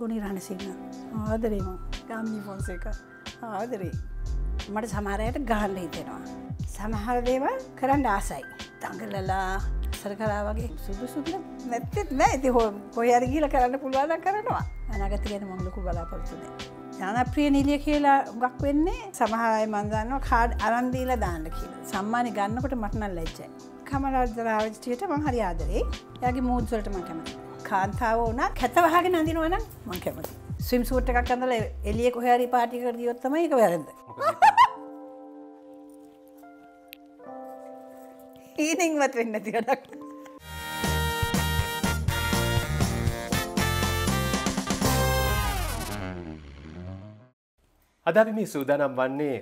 Sony Ranasinghe ආදරේම ගම්මි පොන්සේක ආදරේ මට සමාරයට ගහන්න හිතෙනවා. සමහරදේවල් කරන්න ආසයි. තඟලලා සර කරා වගේ සුදුසුද නැත්තෙත් නෑ ඇති හෝ කොයි අරගීල කරන්න පුළුවද කරනවා අනගත ගැන මොහලකු බලාපොරතුනේ. ජනප්‍රිය නිලිය කියලා ගක් වෙන්නේ සමහරයි මන්දන්න කාඩ් අරන්දීල දාන්න කියල සම්මානය ගන්නකොට මටනල් ලැච්චයි. කමරජ රාජ්ටියට මං හරි ආදරේ යගේ මූදවලට මකැමති. කාන්තාව වනත් කැත වහගෙන අඳනවනම් මං කැමති. ස්විම් සූට් එකක් අඳල එලිය කොහැරි පාටිකර දියොත්තම එක වැරද. ඊනිංවත් වෙන්න තිරටක්. අදවි මේ සූදානම් වන්නේ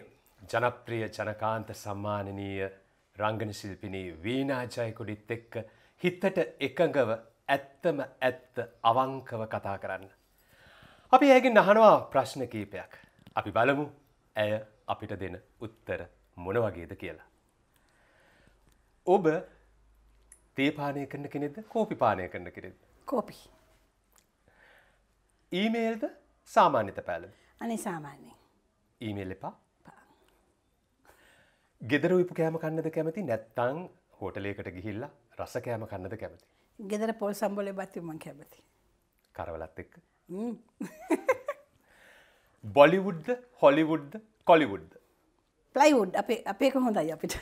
ජනප්‍රිය ජනකාන්ත සම්මානනීය රංගන ශිල්පිනී වීනා ජයකුඩිත් එක්ක හිත්තට එකඟව ඇත්තම ඇත්ත අවංකව කතා කරන්න. අපි ඇගෙන් අහනවා ප්‍රශ්න කීපයක්. අපි බලමු ඇය අපිට දෙන උත්තර මොන වගේද කියලා. ඔබ තේපානය කරන කෙනෙද කෝපි පානය කරන කෙනෙද. කෝපි. ඊමේල්ද සාමාන්‍යත පැල අනේ සාමාන්‍යෙන් ඊමේල් එපා ගෙදර විපු කෑම කන්නද කැමති නැත්තං හෝටලේකට ගිහිල්ලා රස කෑම කන්නද කැමති ගෙදර පොල් සම්බොලය බත්තිමන් කැබති. කරවලත් එක්ක බොලිවුඩ්ද හොලිවුඩ්ද කොලිවුඩ්ද. ප්ලයිවුඩ් අපේ අපේක හොඳයි අපිට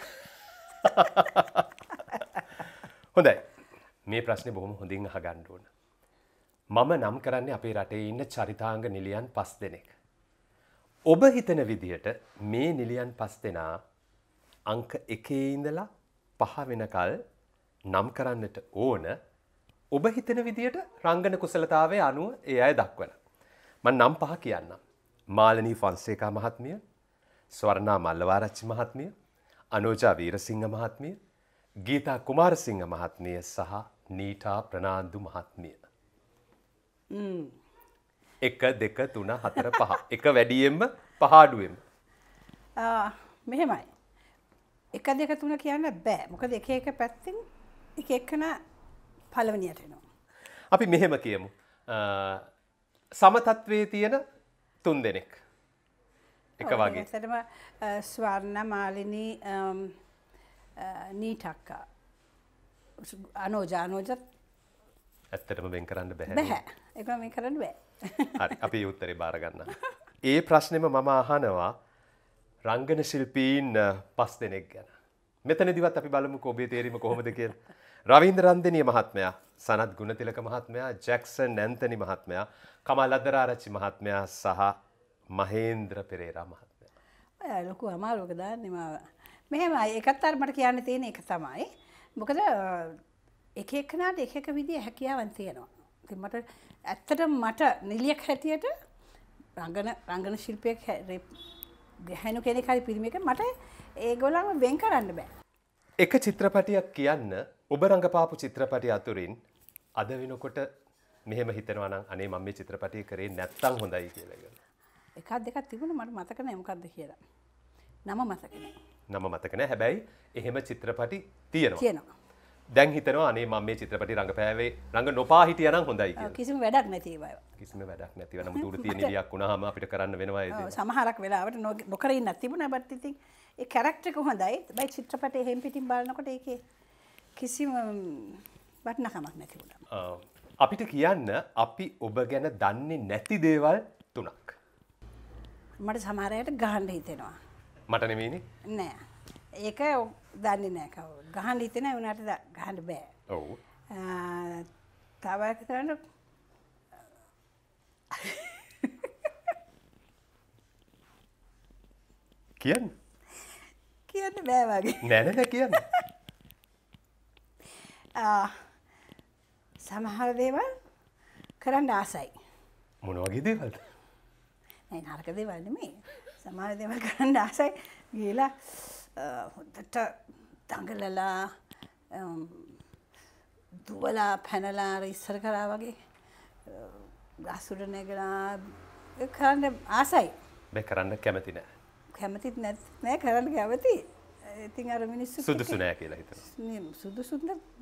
හොඳයි මේ ප්‍රශ්නය බොහොම හොඳින් අහ ගණ්ඩුවන. මම නම් කරන්නේ අපේ රටේ ඉන්න චරිතාංග නිලියන් පස් දෙනෙක්. ඔබ හිතන විදිහට මේ නිලියන් පස් දෙනා අංක එකේ ඉඳලා පහ වෙනකල් නම් කරන්නට ඕන ඔබ හිතන විදියට රංගන කුසලතාවේ අනුව ඒ අය දක්වන. මන් නම් පහ කියන්නම්. මාලනී ෆොන්සේකා මහත්මිය ස්වර්ණා මල්ලවාරච්චි මහත්මිය අනෝජා වීරසිංහ මහත්මිය ගීතා කුමාරසිංහ මහත්මිය සහ නීටා ප්‍රනාන්දු මහත්මිය. එක දෙක තුන හතර පහ එක වැඩියෙන්ම පහඩුවෙන්. මෙහෙමයි. එක දෙක තුන කියන්න බෑ මොක දෙක එක පැත්තිෙන් එක එක්කන පලවනියට එනවා. අපි මෙහෙම කියමු. සමතත්වේ තියෙන තුන් දෙනෙක්. එක වගේ. ඇතටම ස්වර්ණ මාලිනී නීටක්කා අනෝජානෝජත් ඇත්තටම වෙන් කරන්න බැහැ බැහැ එක මේ කරන්න බෑ අපි යුත්තරේ බාරගන්න. ඒ ප්‍රශ්නෙම මම අහනවා රංගන ශිල්පීන් පස් දෙනෙක් ගැන. මෙතනදිවත් අපි බලමු ඔබේ තේරීම කොහොමද කියලා. රවින්දරන්දනය මහත්මයා සනත් ගුණතිලක මහත්මයා ජැක්සන් නැන්තනි මහත්මයා කමල් අදරාරච්චි මහත්මයා සහ මහේන්ද්‍ර පෙරේරා මහත්මය. ඔය ලොකු අමාරුවක දාන්නමාව. මෙහෙම එකත් අර්මට කියන්න තියෙන එක තමයි. මොකද එක එක්කනාට එක එක විදිහ හැකියාවන් තියෙනවා. ඉතින් මට ඇත්තට මට නිලියක් හැටියට රංගන රංගන ශිල්පියෙක් ගැහැණු කෙනෙක් හරි පිරිමියෙක් මට ඒගොල්ලන්ව වෙන් කරන්න බෑ. එක චිත්‍රපටියක් කියන්න ඔබ රඟපාපු චිත්‍රපටි අතුරින් අද වෙනකොට මෙහෙම හිතනවා නම් අනේ මම මේ චිත්‍රපටය කරේ නැත්තම් හොඳයි කියලා කියලා. එකක් දෙකක් තිබුණා මට මතක නෑ මොකක්ද කියලා. නම මතක නෑ. නම මතක නෑ හැබැයි එහෙම චිත්‍රපටි තියෙනවා. තියෙනවා. දැන් හිතනවා අනේ මම මේ චිත්‍රපටි රඟපෑවේ රඟ නොපා හිටියා නම් හොඳයි කියලා. කිසිම වැඩක් නැති ඒවා. කිසිම වැඩක් නැතිව නම් දුර තියෙන ඉලියක් වුණාම අපිට කරන්න වෙනවා ඒ දේ. සමහරක් වෙලාවට නොකර ඉන්නත් තිබුණා බත් ඉතින් ඒ කැරක්ටර් එක හොඳයි. හැබැයි චිත්‍රපටයේ හැම් පිටින් බලනකොට ඒකේ කිසිම වටනකමක් නැති වුණ. අපිට කියන්න අපි ඔබ ගැන දන්නේ නැති දේවල් තුනක්. මට සමහරයට ගහන්ඩ හිතෙනවා. මට නෙවෙනි නෑ. ඒක දන්නේ නෑ කව ගහන්ඩ හිතෙන වනට ගහන්ඩ බෑ ඔවු තවකරන්න කියන්න කියන්න බෑවගේ නැනද කියන්න සමහර දේවල් කරන්න ආසයි. මොන වගේ දේවල්ද? නෑ නරක දේවල් නෙමෙයි. සමහර දේවල් කරන්න ආසයි. ගිහලා හොද්දට දඟලලා දුවලා පැනලා ඉස්සර කරා වගේ ගස් උඩ නැගලා කරන්න ආසයි. බෑ කරන්න කැමති නෑ. කැමතිත් නැත් නෑ කරන්න කැමති. ඉතින් අර මිනිස්සු සුදුසු නෑ කියලා හිතනවා. සුදුසු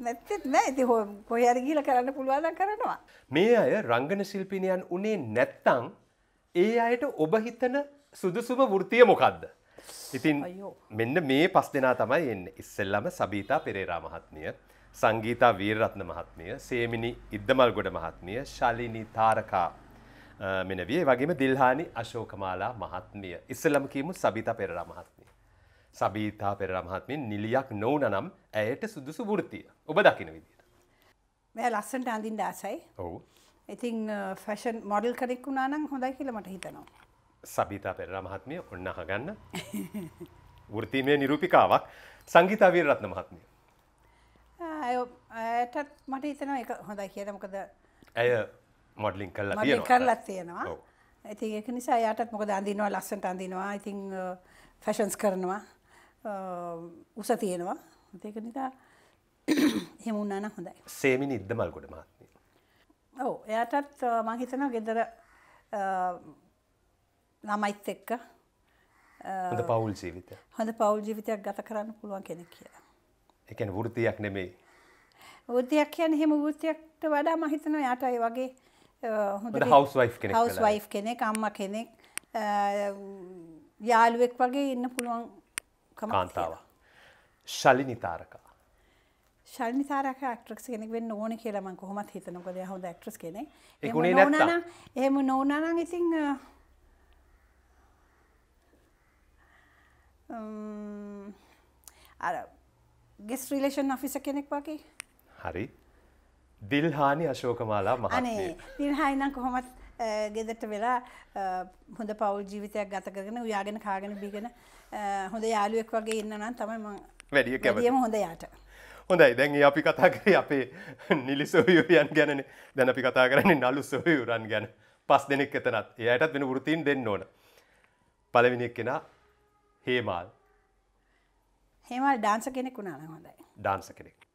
නැත්තේත් නෑ. ඉතින් කොහේ හරි ගිහලා කරන්න පුළුවන් නම් කරනවා. මේ අය රංගන ශිල්පිනියන් උනේ නැත්තම් ඒ අයට ඔබ හිතන සුදුසුම වෘත්තිය මොකද්ද? ඉතින් මෙන්න මේ පස් දෙනා තමයි එන්නේ. ඉස්සෙල්ලම සබීතා පෙරේරා මහත්මිය, සංගීතා වීරරත්න මහත්මිය, සේමිනි ඉද්දමල්ගොඩ මහත්මිය, ශාලිනී තාරකා මෙනවිය වගේම දිල්හානි අශෝකමාලා මහත්මිය. ඉස්සෙල්ලම කියමු සබීතා පෙරේරා මහත්මිය. සබීතා පෙරර මහත්මෙන් නිලියක් නොවන නම් ඇයට සුදුසු වෘතිය ඔබ දකින විදිට. මෙය ලස්සන්ට අඳින් දාසයි ඔවු ඉතින් ෆැෂන් මොඩල් කරෙක් වුණා නම් හොඳයි කියලමට හිතනවා. සබීතා පෙරර මහත්මිය ඔන්න අහගන්න වෘතිමය නිරූපිකාවක් සංගීතාවීර රත්න මහත්මිය. ඇයටත් මට හිතනවා එක හොඳයි කියලමකද ඇය මොඩලින් කල්ලා තියෙන කරලත් තියෙනවා ඉතින් ඒක නිසා යටත් මොකද අඳිනවා ලස්සන්ට අඳිනවා ඉතිං ෆැෂන්ස් කරනවා උස තියෙනවා ඒක නිසා එහෙම වුණා නම් හොඳයි. සේමි නිද්ද මල්ගොඩ මාත්මිය. ඔව් එයාටත් මම හිතනවා ගෙදර ළමයිත් එක්ක හොඳ පවුල් ජීවිතය. හොඳ පවුල් ජීවිතයක් ගත කරන්න පුළුවන් කෙනෙක් කියලා. ඒ කියන්නේ වෘත්තියක් නෙමෙයි. වෘත්තියක් කියන්නේ හැම වෘත්තියකට වඩා මම හිතනවා යාට ඒ වගේ හොඳ හවුස් වයිෆ් කෙනෙක් හවුස් වයිෆ් කෙනෙක් අම්මා කෙනෙක් යාළුවෙක් වගේ ඉන්න පුළුවන් කාන්තාව ශලි නිතාරක ශල්නිතාරක ක්ට්‍රක්ස් කෙනෙක් වෙන්න ඕන කියලම කොහොමත් හිතනකොද හොඳ ඇක්ට්‍රස් කෙනෙක් එකුණේ නැ එහෙම නොවනානං ඉතිං අර ගෙස් රිලේෂන් අෆිස කෙනෙක් වගේ හරි දිල්හානි අශෝකමාලා මහනේ දිල්හායිනම් කොහොමත් ගෙදට වෙලා හොඳ පවල් ජීවිතයක් ගතකරගෙන උයාගෙන කාගෙන බිගෙන හොඳ යාලුවෙක් වගේ ඉන්නනම් තමයි වැඩිය කැවදීම හොඳ යාට හොඳයි දැන් අපි කතා කරේ අපේ නිලි සොයුරයන් ගැන දැන අපි කතා කරන්නේ නලු සොයුරන් ගැන පස් දෙනෙක් එතනත් එයටත් වෙන වෘතින් දෙන්න ඕන පලවිනික් කෙනා හේමල් හෙමල් ඩාන්ස කෙනෙක් වුණාන හොඳයි ඩාන්ස කෙනෙක්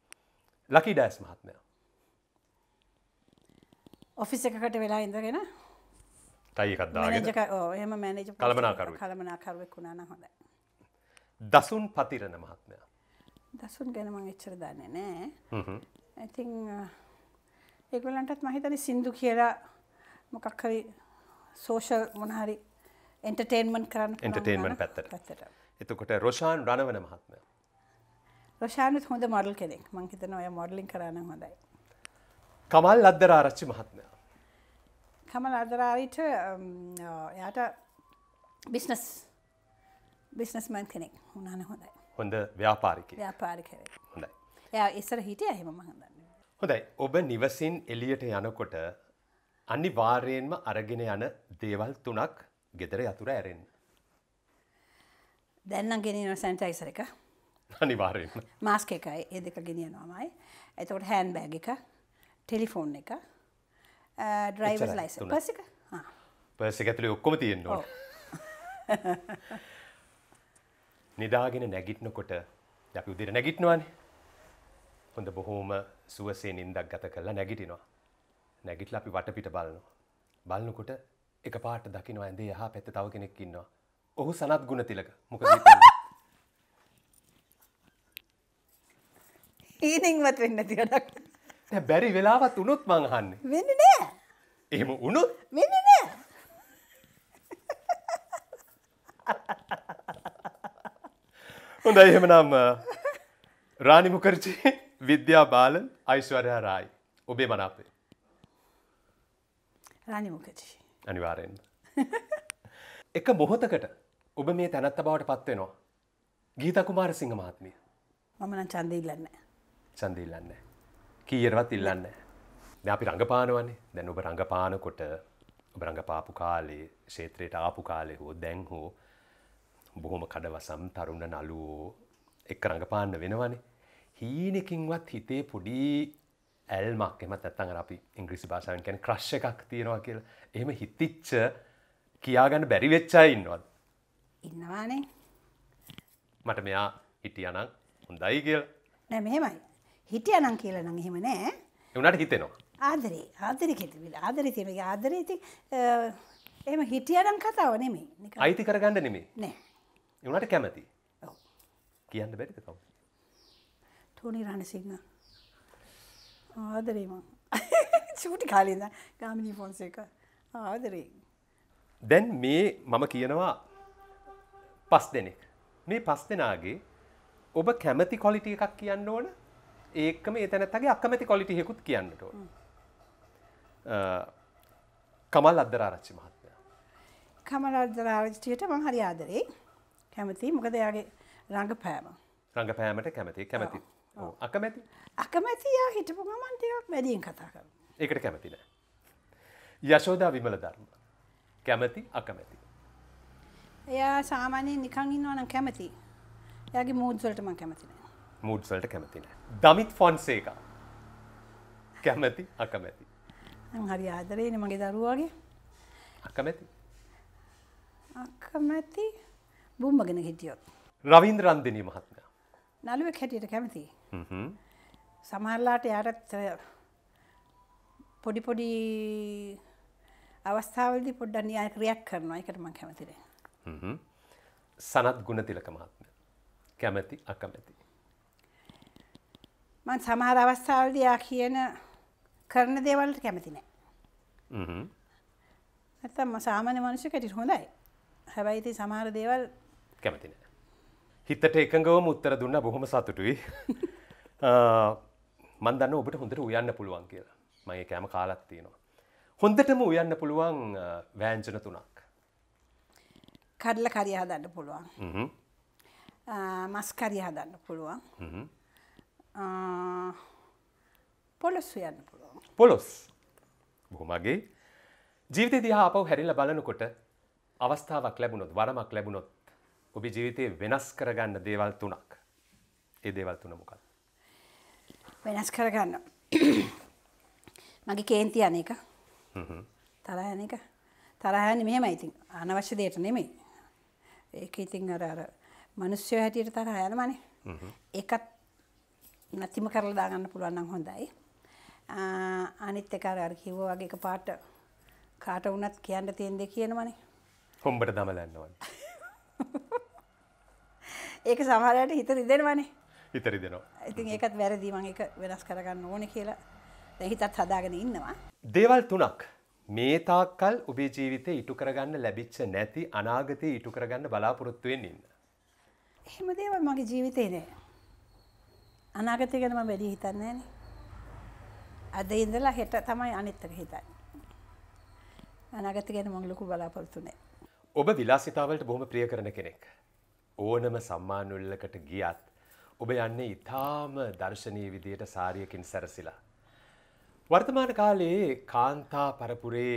ලකි ඩෑස් මහත්මයා ඔෆිස් එකකට වෙලා ඉඳගෙන තයිකත්දාගම මැනජ කළමනාකරු කළමනාකරුවෙක් වුණාන හොඳ දසුන් පතිරණ මහත්මයා දසුන් ගැනම එච්චර දන්න නෑ ඇතින් ඒගොලන්ටත් මහිතන සින්දු කියලා මොකක්හරි සෝෂල් මොනහරි එන්ටර්ටේන්මන් කරන්න එන්ටර්ටේන්මන් පැත්තට පැත්තට එතකොට රෝෂාන් රණවන මහත්මය රෂානුත් හොඳ මොඩල් කෙනෙක් මංහිතන ඔය මොඩලින් කරන්න හොඳයි කමල් අදදර ආරච්චි මහත්මය කමල් අදරාරිට එයාට බිස්නස් බිස්නස්මන් කෙනෙක් හුනාන හොඳයි හොඳ ව්‍යාපාරික ව්‍යාපාරි කෙ හොඳයි එයා ඉස්සර හිටිය හෙම මහඳන්න හොඳයි ඔබ නිවසින් එලියට යනකොට අනි වාර්යෙන්ම අරගෙන යන දේවල් තුනක් ගෙදර යතුර ඇරෙන් දැන්න ගෙනන සැන්ටයිසර එක අනිවාර්යෙන් මාස්ක එකයි ඒ දෙක ගෙනියනවාමයි එතකොට හැන් බෑග එක ටෙලිෆෝන් එක ඩ්‍රයිවර් ලයිස පසික පස ඇතුලි ඔක්කොම තියෙන්නවා නිදාගෙන නැගිටනකොට අපි උදිර නැගිටනවාන හොඳ බොහෝම සුවසේ නින්දක් ගත කරලා නැගිටිනවා නැගිටල අපි වටපිට බලනවා බලන්නකොට එක පාට දකිනවා ඇඳේ යහ පැත්ත තව කෙනෙක් ඉන්නවා ඔහු සනත් ගුණ තිලක මොක ඊනිංවත් වෙන්න තියටක් බැරි වෙලාවත් උනුත් මංහන්න වෙන්න නෑ එහෙම වුණු මෙන්න නෑ හොඳයි එහෙමනම් රාණි මුකරචි විද්‍යා බාලන් අයිස්වර්යා රායි ඔබේ මනාපේ රාණි මුකරචි අනිවාර්යෙන්ම එක මොහොතකට ඔබ මේ තැනත්ත බවට පත්වෙනවා ගීත කුමාර සිංහ මහත්මිය මම නම් ඡන්දෙ ඉල්ලන්නේ ඡන්දෙ ඉල්ලන්නේ කීයටවත් ඉල්ලන්නේ දැන් අපි රඟපානවනේ. දැන් ඔබ රඟපානකොට ඔබ රඟපාපු කාලේ, ක්ෂේත්‍රයට ආපු කාලේ හෝ දැන් හෝ බොහොම කඩවසම් තරුණ නළුවෝ එක්ක රඟපාන්න වෙනවනේ. හීනකින්වත් හිතේ පොඩි ඇල්මක් එමත් ඇත්තන් අපි ඉංග්‍රිසි භාෂාවෙන් කැන ක්‍රශ් එකක් තියෙනවා කියලා එහෙම හිතිච්ච කියාගන්න බැරි වෙච්චා ඉන්නවද ඉන්නවානේ මට මෙයා හිටියනං හොඳයි කියල නැ මෙහෙමයි හිටියනං කියලා නම් එහෙම නෑ එවුණට හිතෙනවා ආදරේ ආදරය කෙතිවිල ආදරය තියමගේ ආදරය ති එම හිටියනම් කතාව නෙමේ අයිති කරගන්න නෙමේ නෑ එවනට කැමති කියන්න බැරිද කව ටෝනි රණසිංහ ආදරේම චූටි කාලෙද ගාමිණී ෆොන්සේක ආදරේ දැන් මේ මම කියනවා පස් දෙනෙක් මේ පස් දෙනාගේ ඔබ කැමති කොලිටිය එකක් කියන්න ඕන ඒකම එතනත්තගේ අකමැති කොලිටියෙකුත් කියන්නට ඕන කමල් අදරාරච්චි මහත්මය කමල් අදරාරච්චියට මං හරි ආදරේ කැමති මොකද එයාගේ රඟ පෑම රඟ පෑමට කැමති කැමති අකමැති අකමැති යා හිටපු ගමන් ටිකක් වැඩියෙන් කතා කර ඒකට කැමති නෑ යශෝදා විමල ධර්ම කැමති අකමැති එයා සාමාන්‍යයෙන් නිකන් ඉන්නවා නම් කැමති එයාගේ මූඩ් වලට මං කැමති නෑ මූඩ් වලට කැමති නෑ දමිත් ෆොන්සේකා කැමති අකමැති හරි ආදරේන මගේ දරුවාගේ අකමැති අකමැති බුම්මගෙන හිටියොත් රවින්ද්‍රන්දිනී මහත්මයා නළුවෙක් හැටියට කැමති සමහරලාට යාරත් පොඩි පොඩි අවස්ථාවලදී පොඩ්ඩක් න්‍යාය ක්‍රියක් කරනවා ඒකට මම කැමති නෑ සනත් ගුණතිලක මහත්මයා කැමැති අකමැති මම සමහර අවස්ථාවලදී ආ කියන කරන දේවල්ට කැමති නෑ නැත්තම් සාමාන්‍ය මනුෂ්‍ය කැටිට හොඳයි හැබැයි ඉතින් සමහර දේවල් කැමති නෑ හිතට එකඟවම උත්තර දුන්න බොහොම සතුටුයි මන් දන්න ඔබට හොඳට උයන්න පුළුවන් කියලා මගේ කෑම කාලත් තියෙනවා හොඳටම උයන්න පුළුවන් වෑංජන තුනක් කඩල කරයා දන්න පුළුවන් මස් කරයා දන්න පුළුවන් පොලොස්සු යන්න පුළුවන් පොලොස් බොහොමගේ ජීවිත දිහා අපව හැරිල බලනකොට අවස්ථාවක් ලැබුණොත් වරමක් ලැබුණොත් ඔබි ජීවිතය වෙනස් කරගන්න දේවල් තුනක් ඒ දේවල් තුන මොකක් වෙනස් කරගන්න මගේ කේන්ති යන එක තරහන එක තරහන මෙහෙම ඉතින් අනවශ්‍ය දෙයට නෙමෙයි ඒක ඉතින් අර අර මිනිස්සු හැටියට තරහ යනවනේ ඒකත් නැතිම කරලා දාගන්න පුළුවන් නම් හොඳයි අනිත් එක අර කිව්වා වගේ එකපාරට කාට වුණත් කියන්න තියෙන දේ කියනවනේ. හොම්බට දමලන්නවනේ. ඒක සමහර වෙලාවට හිත රිදෙනවනේ. හිත රිදෙනවා. ඉතින් ඒකත් වැරදි මම ඒක වෙනස් කරගන්න ඕනේ කියලා දැන් හිතත් හදාගෙන ඉන්නවා. දේවල් තුනක් මේ තාක්කල් ඔබේ ජීවිතේ ඉටු කරගන්න ලැබිච්ච නැති අනාගතේ ඉටු කරගන්න බලාපොරොත්තු වෙන්න ඉන්න. එහෙම දේවල් මගේ ජීවිතේ නෑ. අනාගතය ගැන මම වැඩි හිතන්නේ නෑනේ. අද ඉඳලා හෙට තමයි අනිත්තක හිතයි. අනගත ගැන මංලොකු බලාපොරතුනේ. ඔබ විලාසිතාවලට බොහොම ප්‍රිය කරන කෙනෙක්. ඕනම සම්මානුල්ලකට ගියත් ඔබ යන්නේ ඉතාම දර්ශනය විදියට සාරියකින් සැරසිලා. වර්තමාන කාලයේ කාන්තා පරපුරේ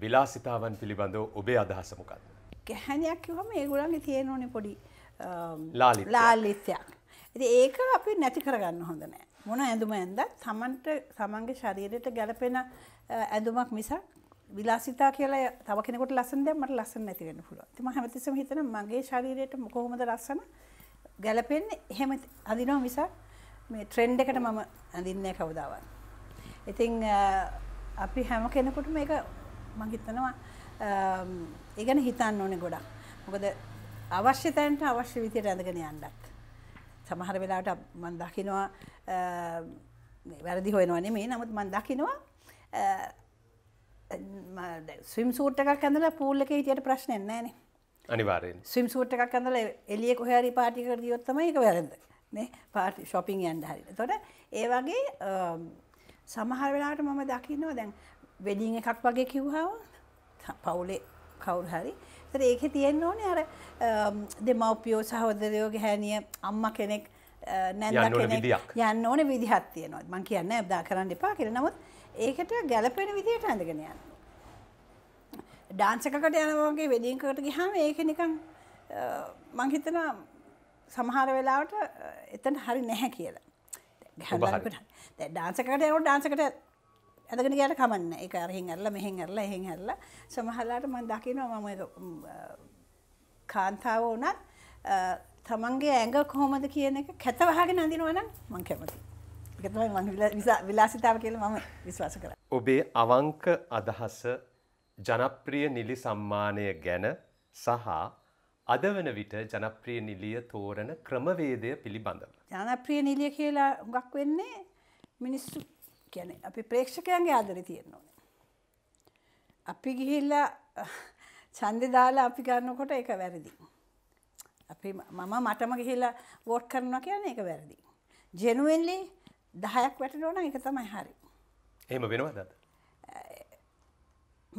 විලාසිතාවන් පිළිබඳව ඔබේ අදහසමකක්ද. ගැහැනයක් කිවම ඒගුලන්ගේ තියෙනඕනේ පොඩි ලාලිත්යක්. ඉති ඒක අපි නැති කරගන්න හොඳ නෑ. මොන ඇඳුම ඇන්දත් තමන්ට සමන්ගේ ශරීරයට ගැලපෙන ඇඳුමක් මිසක් විලාසිතා කියලා තව කෙනෙකුට ලස්සන දෙයක් මට ලස්සන නැති වෙන්න පුළුවන්. ඉතින් මම හැමතිස්සෙම හිතන මගේ ශරීරයට කොහොමද ලස්සන ගැලපෙන්නේ එහෙම අඳිනවා මිසක් මේ ට්‍රෙන්ඩ් එකට මම අඳින්නේ කවදාවත්. ඉතින් අපි හැම කෙනෙකුටම ඒක මම හිතනවා ඒ ගැන හිතන්න ඕනේ ගොඩක්. මොකද අවශ්‍ය තැනට අවශ්‍ය විදියට ඇඳගෙන යන්නත්. සමහර වෙලාට මන් දකිනවා වැරදි හොයනවන මේ නමුත් මන් දකිනවා ස්විම් සූට්ටකක් ඇඳල පූල්ලක හිටියට ප්‍රශ්නෙන් නෑන අනිවාරෙන් ස්විම් සූට්ටකක් ඇඳල එලිය කොහැරි පාටිකර දියොත්තම එක වැරද පාටි ශොපිං යන්ඩ හරි තොට ඒ වගේ සමහර වෙලාට මම දකිනවා දැන් වෙඩිං එකක් වගේ කිව්හාව පවුලේ කවුරු හරි තර ඒකෙ තියෙන්න ඕනේ අර දෙමව්පියෝ සහෝදරයෝ ගැහැණිය අම්මා කෙනෙක් නැන්ද කෙනෙක් යන්න ඕනේ විදිහක් තියෙනවා. මම කියන්නේ අදා කරන්න එපා කියලා. නමුත් ඒකට ගැළපෙන විදිහට අඳගෙන යන්න. ඩාන්ස් එකකට යනවා වගේ වෙඩින්ගකට ගියාම ඒක නිකන් මං හිතනවා සමහර වෙලාවට එතන හරි නැහැ කියලා. දැන් ඩාන්ස් එකකට යනකොට ඩාන්ස් එකට ඇදගෙන ගයට කමන්න එක අරහින් ඇල්ල මෙහෙන් ඇල්ල එහෙන් ඇල්ල සමහල්ලාට මන් දකිනවා මම කාන්තාව වනත් තමන්ගේ ඇඟ කොහොමද කියන එක කැතවහගෙන අඳිනවනම් මං කැමති. එකතුමයි මං විලාසිතාව කියල මම විශ්වාස කර. ඔබේ අවංක අදහස ජනප්‍රිය නිලි සම්මානය ගැන සහ අද වන විට ජනප්‍රිය නිලිය තෝරන ක්‍රමවේදය පිළිබඳව. ජනප්‍රිය නිලිය කියලා හුඟක් වෙන්නේ මිනිස්සු කියන්නේ අපි ප්‍රේක්ෂකයන්ගේ ආදරේ තියෙන්න ඕනේ. අපි ගිහිල්ලා ඡන්දේ දාලා අපි ගන්නකොට ඒක වැරදි. අපි මම මටම ගිහිල්ලා වෝට් කරනවා කියන්නේ ඒක වැරදි. ජෙනුවින්ලි 10ක් වැටෙනවා නම් ඒක තමයි හරි. එහෙම වෙනවද?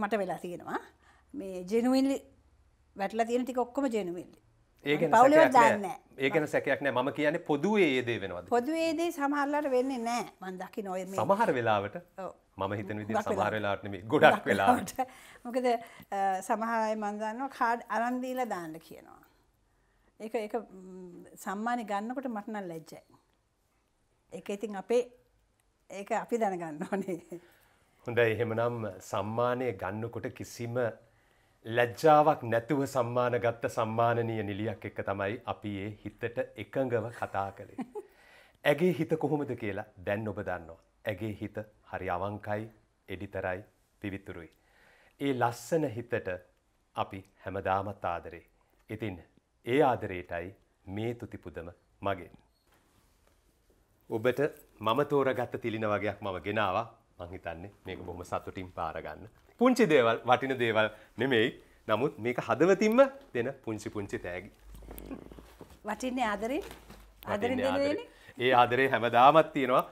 මට වෙලා තියෙනවා. මේ ජෙනුවින්ලි වැටලා තියෙන ටික ඔක්කොම ජෙනුවින්ලි. ඒගෙන පවලදන්න ඒගෙන සැකයක් නෑ ම කියන පොදුවේ ඒදේ වෙනවාද පොදුවේදේ සමහල්ලට වෙන්නේ නෑ මන් දකි නොය සමහර වෙලාවට මම හිතන විදි සමහර වෙලාටම ගොඩක් වෙලාට මොකද සමහරයි මන්දන්න කාඩ් අරන්දීල දාන්න කියනවා ඒක ඒ සම්මානය ගන්නකොට මටනල් ලැජ්ජයි එක ඉතින් අපේ ඒක අපි දැනගන්න ඕනේ හොඳ එහෙමනම් සම්මානය ගන්නකොට කිසිම ලැජ්ජාවක් නැතුව සම්මාන ගත්ත සම්මානනීය නිලියක් එක්ක තමයි අපි ඒ හිතට එකඟව කතා කළේ. ඇගේ හිත කොහොමද කියලා දැන් ඔබ දන්නවා. ඇගේ හිත හරි අවංකයි, එඩිතරයි, පිවිතුරුයි. ඒ ලස්සන හිතට අපි හැමදාමත් ආදරේ. ඉතින් ඒ ආදරයටයි මේ තුතිපුදම මගෙන්. ඔබට මම තෝරගත්ත තිලින වගේයක් මම ගෙනවා මංහිතන්නේ මේක බොහොම සතුටින් පාරගන්න පුංචි දේවල් වටින දේවල් නෙමෙයි නමුත් මේක හදවතින්ම දෙන පුංචි පුංචි තෑගි. වටින්නේ ආදරේ ආදරේ ඒ ආදරේ හැමදාමත් තියෙනවා.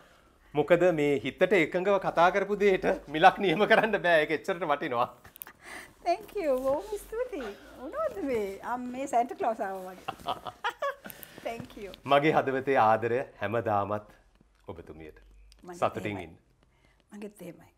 මොකද මේ හිතට එකඟව කතා කරපු දෙයට මිලක් නියම කරන්න බෑ ඒක එච්චරට වටිනවා. Thank you. බොහොම ස්තුතියි. මොනවද මේ? අම් මේ සැන්ටා ක්ලෝස් ආවා වගේ. Thank you. මගේ හදවතේ ආදරය හැමදාමත් ඔබතුමියට. සතුටින් ඉන්න. මගෙත් එහෙමයි.